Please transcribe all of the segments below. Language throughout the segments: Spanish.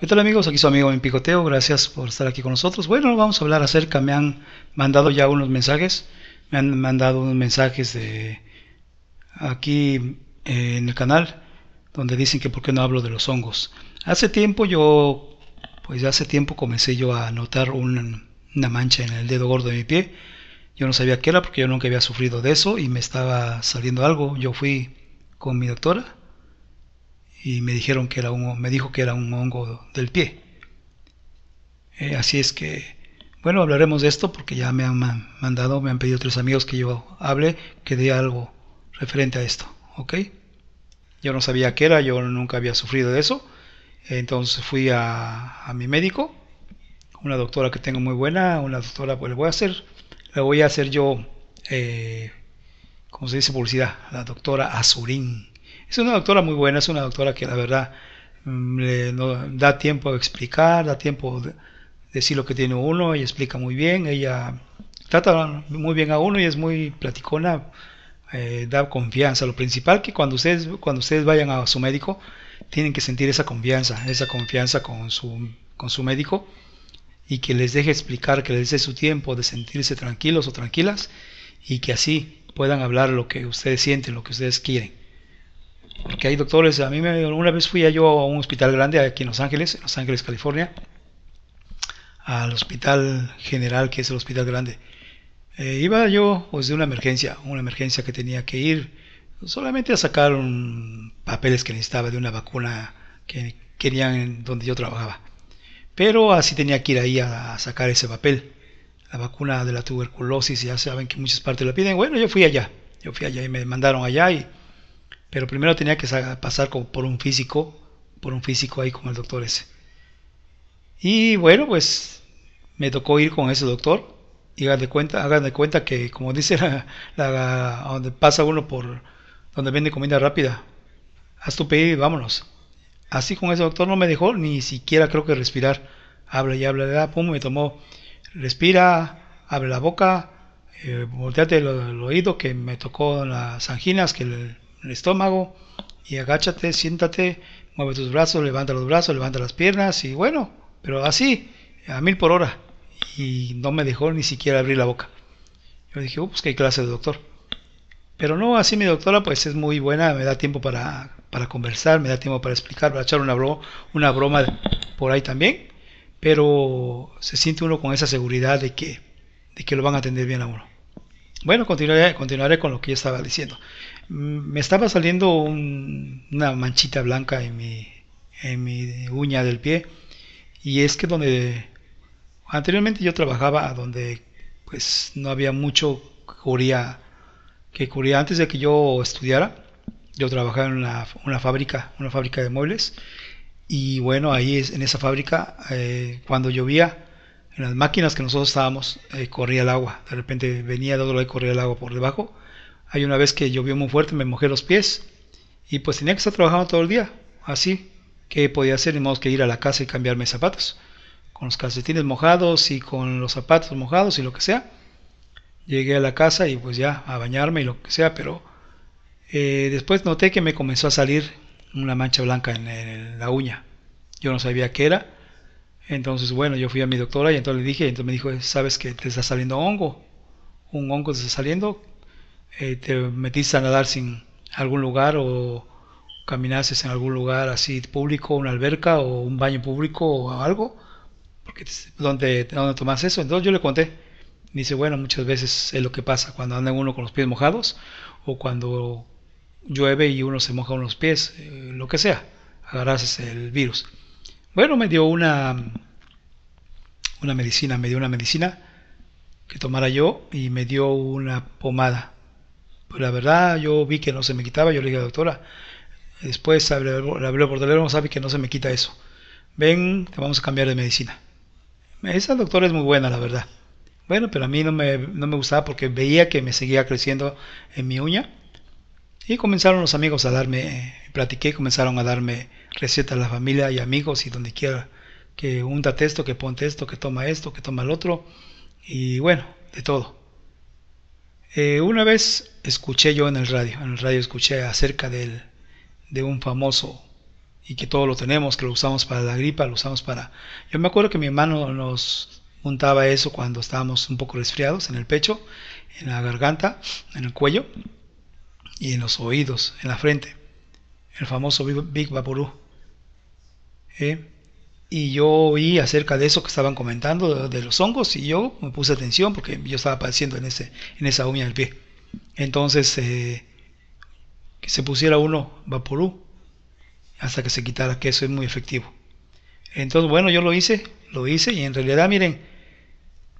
¿Qué tal amigos? Aquí su amigo en Picoteo, gracias por estar aquí con nosotros. Bueno, vamos a hablar acerca, me han mandado ya unos mensajes, me han mandado unos mensajes de aquí eh, en el canal donde dicen que por qué no hablo de los hongos. Hace tiempo yo, pues hace tiempo comencé yo a notar una mancha en el dedo gordo de mi pie. Yo no sabía qué era porque yo nunca había sufrido de eso y me estaba saliendo algo. Yo fui con mi doctora y me dijeron que era un, me dijo que era un hongo del pie. Eh, así es que, bueno, hablaremos de esto porque ya me han mandado, me han pedido tres amigos que yo hable, que dé algo referente a esto, ¿ok? Yo no sabía qué era, yo nunca había sufrido de eso, entonces fui a, a mi médico, una doctora que tengo muy buena, una doctora, pues le voy a hacer, le voy a hacer yo, eh, como se dice publicidad, la doctora Azurín es una doctora muy buena, es una doctora que la verdad mm, le, da tiempo a explicar, da tiempo de decir lo que tiene uno, ella explica muy bien, ella trata muy bien a uno y es muy platicona, eh, da confianza. Lo principal que cuando ustedes, cuando ustedes vayan a su médico, tienen que sentir esa confianza, esa confianza con su, con su médico y que les deje explicar, que les dé su tiempo de sentirse tranquilos o tranquilas y que así puedan hablar lo que ustedes sienten, lo que ustedes quieren que hay doctores, a mí me, una vez fui yo a un hospital grande aquí en Los Ángeles, en Los Ángeles, California, al hospital general, que es el hospital grande. Eh, iba yo pues, de una emergencia, una emergencia que tenía que ir solamente a sacar un, papeles que necesitaba de una vacuna que querían donde yo trabajaba. Pero así tenía que ir ahí a, sacar ese papel, la vacuna de la tuberculosis, ya saben que muchas partes la piden. Bueno, yo fui allá, yo fui allá y me mandaron allá y pero primero tenía que pasar por un físico, por un físico ahí con el doctor ese. Y bueno, pues me tocó ir con ese doctor. Y hagan de cuenta, hagan de cuenta que, como dice la, donde pasa uno por donde vende comida rápida, haz tu pedido y vámonos. Así con ese doctor no me dejó ni siquiera creo que respirar. Habla y habla, de pum, me tomó. Respira, abre la boca, eh, volteate el, el, oído que me tocó las anginas, que el, el estómago y agáchate, siéntate, mueve tus brazos, levanta los brazos, levanta las piernas y bueno, pero así, a mil por hora. Y no me dejó ni siquiera abrir la boca. Yo dije, pues qué clase de doctor. Pero no, así mi doctora pues es muy buena, me da tiempo para, para conversar, me da tiempo para explicar, para echar una, bro, una broma por ahí también. Pero se siente uno con esa seguridad de que, de que lo van a atender bien a uno. Bueno, continuaré, continuaré con lo que yo estaba diciendo me estaba saliendo una manchita blanca en mi, en mi uña del pie y es que donde anteriormente yo trabajaba donde pues no había mucho que cubría antes de que yo estudiara yo trabajaba en una, fábrica una fábrica de muebles y bueno ahí en esa fábrica eh, cuando llovía en las máquinas que nosotros estábamos eh, corría el agua de repente venía de otro y corría el agua por debajo hay una vez que llovió muy fuerte, me mojé los pies y pues tenía que estar trabajando todo el día, así que podía hacer, de que ir a la casa y cambiarme zapatos, con los calcetines mojados y con los zapatos mojados y lo que sea. Llegué a la casa y pues ya a bañarme y lo que sea, pero eh, después noté que me comenzó a salir una mancha blanca en, la uña. Yo no sabía qué era. Entonces, bueno, yo fui a mi doctora y entonces le dije, entonces me dijo, sabes que te está saliendo hongo, un hongo te está saliendo eh, te metiste a nadar sin algún lugar o caminases en algún lugar así público, una alberca o un baño público o algo, porque donde, donde tomas eso. Entonces yo le conté. Dice, bueno, muchas veces es lo que pasa cuando anda uno con los pies mojados o cuando llueve y uno se moja unos pies, eh, lo que sea, agarras el virus. Bueno, me dio una, una medicina, me dio una medicina que tomara yo y me dio una pomada pues la verdad yo vi que no se me quitaba, yo le dije, doctora, después hablé, hablé por teléfono, sabe que no se me quita eso. Ven, te vamos a cambiar de medicina. Esa doctora es muy buena, la verdad. Bueno, pero a mí no me, no me gustaba porque veía que me seguía creciendo en mi uña. Y comenzaron los amigos a darme, platiqué, comenzaron a darme recetas a la familia y amigos y donde quiera. Que unta esto, que ponte esto, que toma esto, que toma el otro. Y bueno, de todo. Eh, una vez escuché yo en el radio, en el radio escuché acerca de un famoso y que todo lo tenemos, que lo usamos para la gripa, lo usamos para... Yo me acuerdo que mi hermano nos montaba eso cuando estábamos un poco resfriados, en el pecho, en la garganta, en el cuello y en los oídos, en la frente. El famoso Big Baburú, ¿Eh? y yo oí acerca de eso que estaban comentando, de, los hongos, y yo me puse atención porque yo estaba padeciendo en, ese, en esa uña del pie. Entonces, eh, que se pusiera uno vaporú hasta que se quitara, que eso es muy efectivo. Entonces, bueno, yo lo hice, lo hice, y en realidad, miren,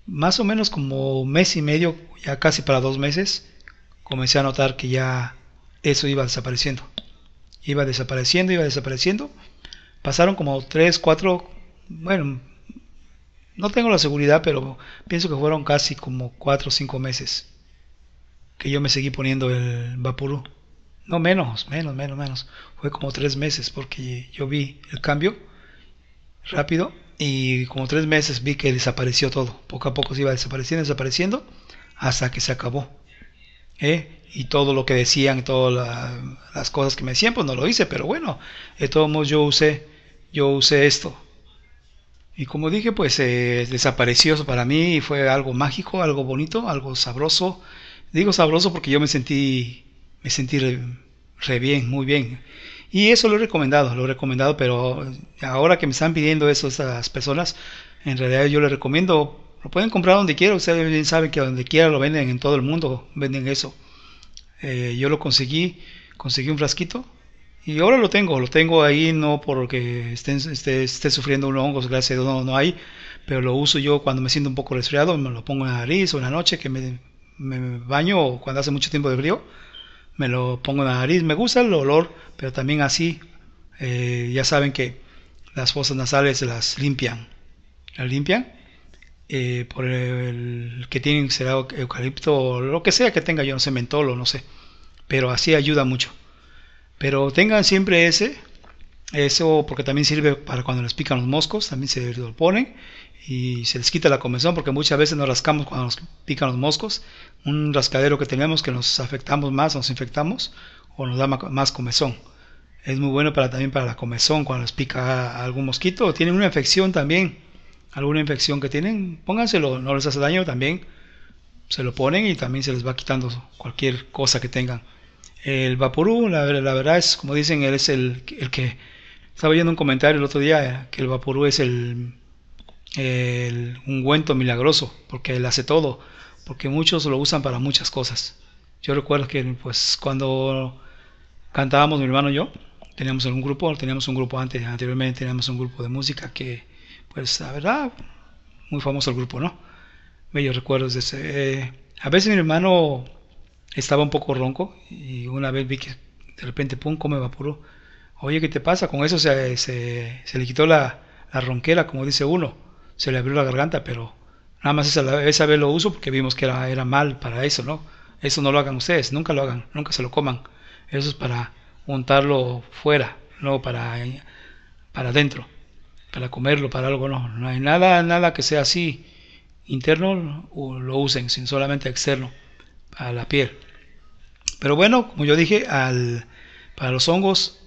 más o menos como un mes y medio, ya casi para dos meses, comencé a notar que ya eso iba desapareciendo. Iba desapareciendo, iba desapareciendo Pasaron como tres cuatro bueno, no tengo la seguridad, pero pienso que fueron casi como cuatro o 5 meses que yo me seguí poniendo el Vaporú. No, menos, menos, menos, menos. Fue como tres meses porque yo vi el cambio rápido y como tres meses vi que desapareció todo. Poco a poco se iba desapareciendo, desapareciendo, hasta que se acabó. ¿eh? y todo lo que decían, todas las cosas que me decían, pues no lo hice, pero bueno, de todos modos yo usé, yo usé esto. Y como dije, pues eh, desapareció para mí y fue algo mágico, algo bonito, algo sabroso. Digo sabroso porque yo me sentí, me sentí re, bien, muy bien. Y eso lo he recomendado, lo he recomendado, pero ahora que me están pidiendo eso esas personas, en realidad yo le recomiendo lo pueden comprar donde quiera, ustedes bien saben que donde quiera lo venden en todo el mundo, venden eso. Eh, yo lo conseguí, conseguí un frasquito y ahora lo tengo, lo tengo ahí no porque esté, esté, esté sufriendo unos hongos, gracias a Dios no, no, hay, pero lo uso yo cuando me siento un poco resfriado, me lo pongo en la nariz o en la noche que me, me baño o cuando hace mucho tiempo de frío, me lo pongo en la nariz, me gusta el olor, pero también así, eh, ya saben que las fosas nasales las limpian, las limpian eh, por el que tienen será eucalipto o lo que sea que tenga, yo no sé, mentolo no sé, pero así ayuda mucho. Pero tengan siempre ese, eso porque también sirve para cuando les pican los moscos, también se lo y se les quita la comezón porque muchas veces nos rascamos cuando nos pican los moscos, un rascadero que tenemos que nos afectamos más, nos infectamos o nos da más comezón. Es muy bueno para también para la comezón cuando les pica algún mosquito. Tienen una infección también alguna infección que tienen, pónganselo, no les hace daño también. Se lo ponen y también se les va quitando cualquier cosa que tengan. El vaporú, la, verdad es, como dicen, él es el, el que... Estaba viendo un comentario el otro día eh, que el vaporú es el, el ungüento milagroso, porque él hace todo, porque muchos lo usan para muchas cosas. Yo recuerdo que pues cuando cantábamos mi hermano y yo, teníamos algún grupo, teníamos un grupo antes, anteriormente teníamos un grupo de música que pues la verdad, muy famoso el grupo, ¿no? Bellos recuerdos de ese. Eh, a veces mi hermano estaba un poco ronco y una vez vi que de repente, pum, come evaporó. Oye, ¿qué te pasa? Con eso se, se, le quitó la, ronquera, como dice uno. Se le abrió la garganta, pero nada más esa, vez lo uso porque vimos que era, era mal para eso, ¿no? Eso no lo hagan ustedes, nunca lo hagan, nunca se lo coman. Eso es para montarlo fuera, no para, para adentro para comerlo, para algo, no, no hay nada, nada que sea así interno o lo usen, sin solamente externo a la piel. Pero bueno, como yo dije, al, para los hongos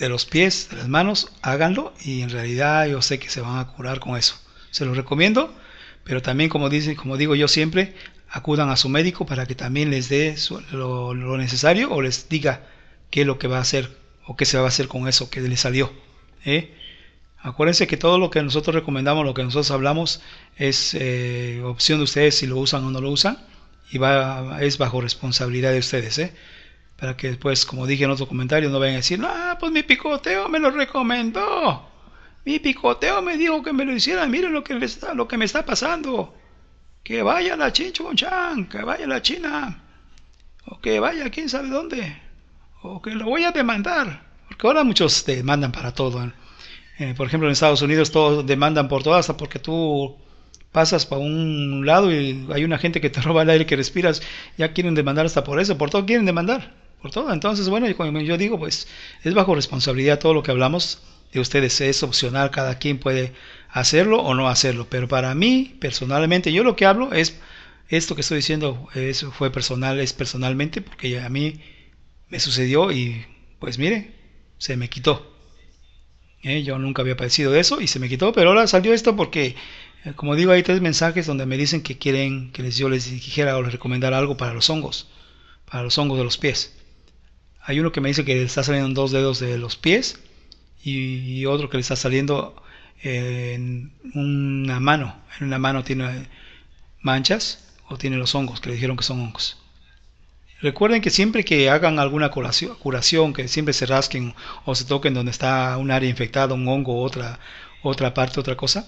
de los pies, de las manos, háganlo y en realidad yo sé que se van a curar con eso. Se los recomiendo, pero también como, dice, como digo yo siempre, acudan a su médico para que también les dé lo, necesario o les diga qué es lo que va a hacer o qué se va a hacer con eso que le salió. ¿eh? Acuérdense que todo lo que nosotros recomendamos, lo que nosotros hablamos, es eh, opción de ustedes si lo usan o no lo usan. Y va, es bajo responsabilidad de ustedes. ¿eh? Para que después, como dije en otro comentario, no vayan a decir, ah, pues mi picoteo me lo recomendó. Mi picoteo me dijo que me lo hiciera... Miren lo que, me está, lo que me está pasando. Que vaya la Chinchunchan, que vaya la China. O que vaya quién sabe dónde. O que lo voy a demandar. Porque ahora muchos te demandan para todo. ¿eh? Eh, por ejemplo, en Estados Unidos todos demandan por todo, hasta porque tú pasas para un lado y hay una gente que te roba el aire que respiras, ya quieren demandar hasta por eso, por todo quieren demandar, por todo. Entonces, bueno, yo digo, pues es bajo responsabilidad todo lo que hablamos de ustedes, es opcional, cada quien puede hacerlo o no hacerlo, pero para mí, personalmente, yo lo que hablo es, esto que estoy diciendo es, fue personal, es personalmente, porque a mí me sucedió y pues mire, se me quitó. ¿eh? yo nunca había padecido de eso y se me quitó, pero ahora salió esto porque, eh, como digo, hay tres mensajes donde me dicen que quieren que les, yo les dijera o les recomendara algo para los hongos, para los hongos de los pies. Hay uno que me dice que le está saliendo dos dedos de los pies y, otro que le está saliendo en una mano. En una mano tiene manchas o tiene los hongos, que le dijeron que son hongos. Recuerden que siempre que hagan alguna curación, que siempre se rasquen o se toquen donde está un área infectada, un hongo, otra, otra parte, otra cosa,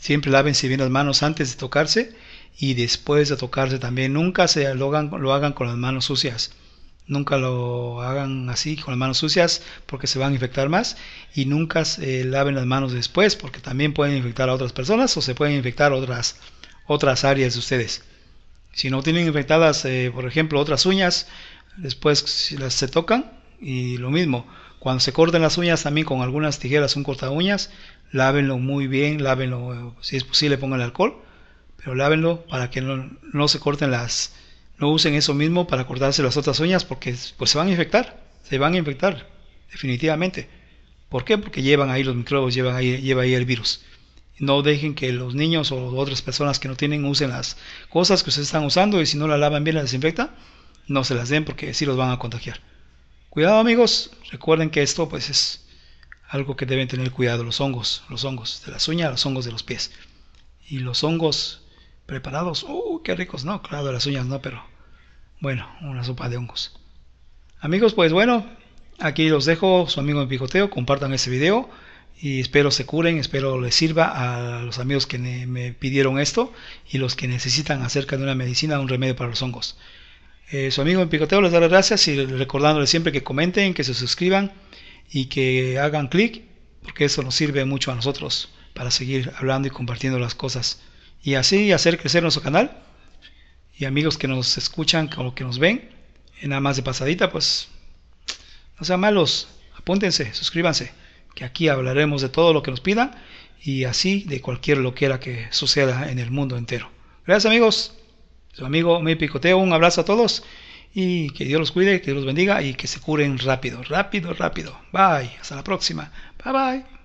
siempre lávense bien las manos antes de tocarse y después de tocarse también. Nunca se lo hagan, lo hagan con las manos sucias. Nunca lo hagan así con las manos sucias porque se van a infectar más y nunca se laven las manos después porque también pueden infectar a otras personas o se pueden infectar otras, otras áreas de ustedes. Si no tienen infectadas, eh, por ejemplo, otras uñas, después si las se tocan y lo mismo. Cuando se corten las uñas también con algunas tijeras, un corta uñas, lávenlo muy bien, lávenlo, si es posible pongan alcohol, pero lávenlo para que no, se corten las, no usen eso mismo para cortarse las otras uñas porque pues se van a infectar, se van a infectar definitivamente. ¿Por qué? Porque llevan ahí los microbios, llevan lleva ahí el virus. No dejen que los niños o otras personas que no tienen usen las cosas que ustedes están usando y si no la lavan bien, la desinfectan, no se las den porque si los van a contagiar. Cuidado amigos, recuerden que esto pues es algo que deben tener cuidado, los hongos, los hongos de las uñas, los hongos de los pies. Y los hongos preparados, ¡uh, qué ricos! No, claro, las uñas no, pero bueno, una sopa de hongos. Amigos, pues bueno, aquí los dejo, su amigo en picoteo, compartan este video y espero se curen, espero les sirva a los amigos que me pidieron esto y los que necesitan acerca de una medicina, un remedio para los hongos. Eh, su amigo en Picoteo les da las gracias y recordándoles siempre que comenten, que se suscriban y que hagan clic, porque eso nos sirve mucho a nosotros para seguir hablando y compartiendo las cosas y así hacer crecer nuestro canal. Y amigos que nos escuchan o que nos ven, eh, nada más de pasadita, pues no sean malos, apúntense, suscríbanse que aquí hablaremos de todo lo que nos pidan y así de cualquier lo que suceda en el mundo entero. Gracias amigos, su amigo Mi Picoteo, un abrazo a todos y que Dios los cuide, que Dios los bendiga y que se curen rápido, rápido, rápido. Bye, hasta la próxima. Bye bye.